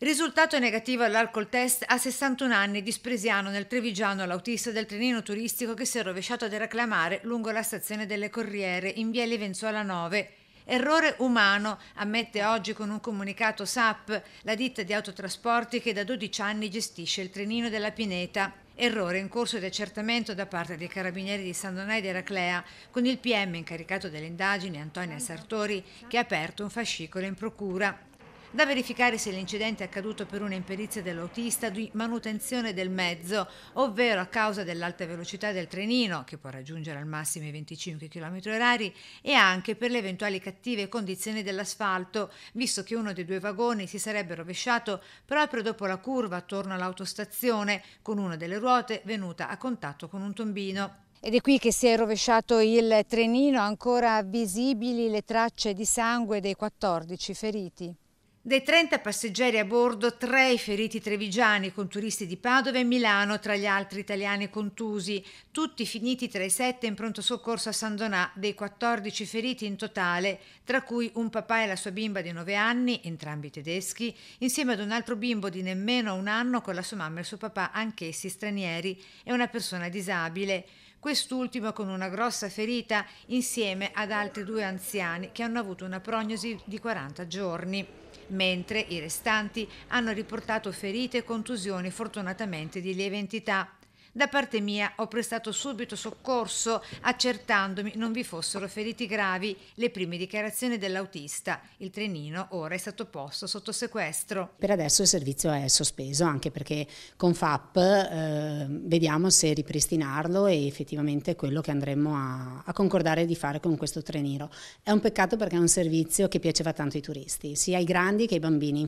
Risultato negativo all'alcol test a 61 anni di Spresiano nel Trevigiano l'autista del trenino turistico che si è rovesciato ad reclamare lungo la stazione delle Corriere in via Livenzuola 9. Errore umano, ammette oggi con un comunicato SAP, la ditta di autotrasporti che da 12 anni gestisce il trenino della Pineta. Errore in corso di accertamento da parte dei carabinieri di San Donai di Eraclea, con il PM incaricato delle indagini Antonia Sartori, che ha aperto un fascicolo in procura. Da verificare se l'incidente è accaduto per un'imperizia dell'autista di manutenzione del mezzo, ovvero a causa dell'alta velocità del trenino, che può raggiungere al massimo i 25 km/h, e anche per le eventuali cattive condizioni dell'asfalto, visto che uno dei due vagoni si sarebbe rovesciato proprio dopo la curva attorno all'autostazione, con una delle ruote venuta a contatto con un tombino. Ed è qui che si è rovesciato il trenino, ancora visibili le tracce di sangue dei 14 feriti. Dei 30 passeggeri a bordo, tre feriti trevigiani con turisti di Padova e Milano, tra gli altri italiani contusi, tutti finiti tra i 7 in pronto soccorso a San Donà, dei 14 feriti in totale, tra cui un papà e la sua bimba di 9 anni, entrambi tedeschi, insieme ad un altro bimbo di nemmeno un anno con la sua mamma e il suo papà, anch'essi stranieri, e una persona disabile quest'ultimo con una grossa ferita insieme ad altri due anziani che hanno avuto una prognosi di 40 giorni mentre i restanti hanno riportato ferite e contusioni fortunatamente di lieve entità. Da parte mia ho prestato subito soccorso accertandomi non vi fossero feriti gravi le prime dichiarazioni dell'autista. Il trenino ora è stato posto sotto sequestro. Per adesso il servizio è sospeso anche perché con FAP eh, vediamo se ripristinarlo e effettivamente è quello che andremo a, a concordare di fare con questo trenino. È un peccato perché è un servizio che piaceva tanto ai turisti, sia ai grandi che ai bambini.